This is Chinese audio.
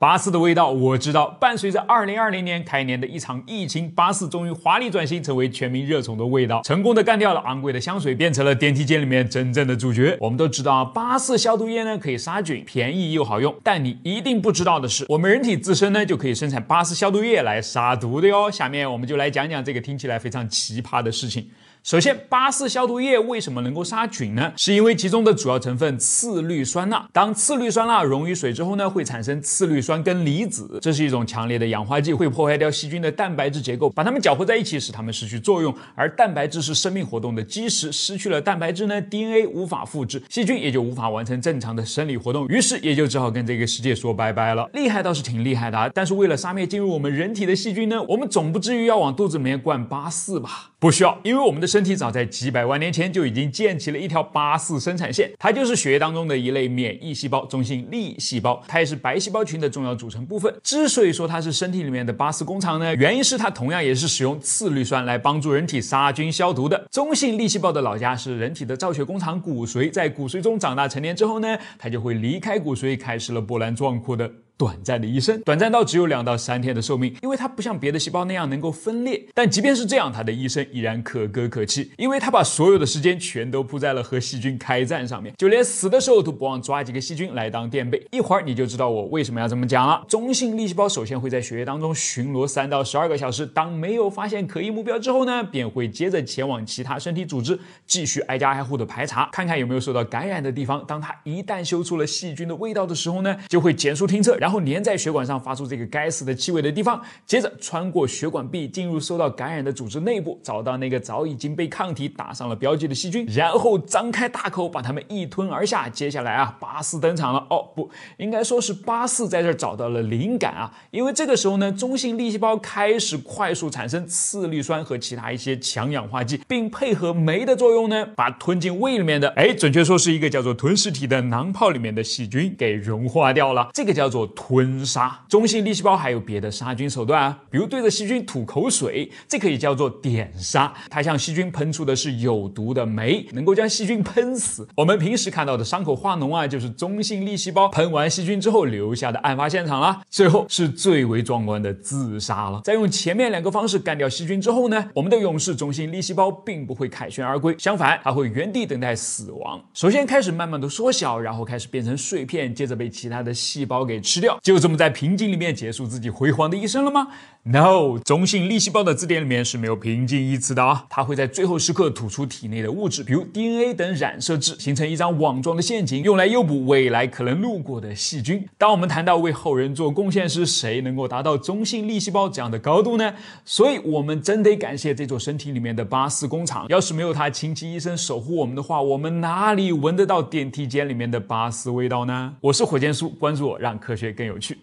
八四的味道我知道，伴随着二零二零年开年的一场疫情，八四终于华丽转型，成为全民热宠的味道，成功的干掉了昂贵的香水，变成了电梯间里面真正的主角。我们都知道，八四消毒液呢可以杀菌，便宜又好用。但你一定不知道的是，我们人体自身呢就可以生产八四消毒液来杀毒的哟。下面我们就来讲讲这个听起来非常奇葩的事情。首先，八四消毒液为什么能够杀菌呢？是因为其中的主要成分次氯酸钠。当次氯酸钠溶于水之后呢，会产生次氯酸根离子，这是一种强烈的氧化剂，会破坏掉细菌的蛋白质结构，把它们搅和在一起，使它们失去作用。而蛋白质是生命活动的基石，失去了蛋白质呢，DNA 无法复制，细菌也就无法完成正常的生理活动，于是也就只好跟这个世界说拜拜了。厉害倒是挺厉害的啊，但是为了杀灭进入我们人体的细菌呢，我们总不至于要往肚子里面灌八四吧？不需要，因为我们的身身体早在几百万年前就已经建起了一条八四生产线，它就是血液当中的一类免疫细胞——中性粒细胞，它也是白细胞群的重要组成部分。之所以说它是身体里面的八四工厂呢，原因是它同样也是使用次氯酸来帮助人体杀菌消毒的。中性粒细胞的老家是人体的造血工厂——骨髓，在骨髓中长大成年之后呢，它就会离开骨髓，开始了波澜壮阔的。短暂的一生，短暂到只有两到三天的寿命，因为它不像别的细胞那样能够分裂。但即便是这样，它的一生依然可歌可泣，因为它把所有的时间全都扑在了和细菌开战上面，就连死的时候都不忘抓几个细菌来当垫背。一会儿你就知道我为什么要这么讲了。中性粒细胞首先会在血液当中巡逻三到十二个小时，当没有发现可疑目标之后呢，便会接着前往其他身体组织，继续挨家挨户的排查，看看有没有受到感染的地方。当它一旦嗅出了细菌的味道的时候呢，就会减速停车，然然后粘在血管上，发出这个该死的气味的地方，接着穿过血管壁，进入受到感染的组织内部，找到那个早已经被抗体打上了标记的细菌，然后张开大口把它们一吞而下。接下来啊，巴斯登场了。哦，不应该说是巴斯在这儿找到了灵感啊，因为这个时候呢，中性粒细胞开始快速产生次氯酸和其他一些强氧化剂，并配合酶的作用呢，把吞进胃里面的，哎，准确说是一个叫做吞噬体的囊泡里面的细菌给融化掉了。这个叫做。吞杀中性粒细胞还有别的杀菌手段啊，比如对着细菌吐口水，这可以叫做点杀。它向细菌喷出的是有毒的酶，能够将细菌喷死。我们平时看到的伤口化脓啊，就是中性粒细胞喷完细菌之后留下的案发现场了。最后是最为壮观的自杀了。在用前面两个方式干掉细菌之后呢，我们的勇士中性粒细胞并不会凯旋而归，相反，它会原地等待死亡。首先开始慢慢的缩小，然后开始变成碎片，接着被其他的细胞给吃掉。就这么在平静里面结束自己辉煌的一生了吗？No，中性粒细胞的字典里面是没有平静一词的啊！它会在最后时刻吐出体内的物质，比如 DNA 等染色质，形成一张网状的陷阱，用来诱捕未来可能路过的细菌。当我们谈到为后人做贡献时，谁能够达到中性粒细胞这样的高度呢？所以我们真得感谢这座身体里面的巴斯工厂。要是没有他长期一生守护我们的话，我们哪里闻得到电梯间里面的巴斯味道呢？我是火箭叔，关注我，让科学。更有趣。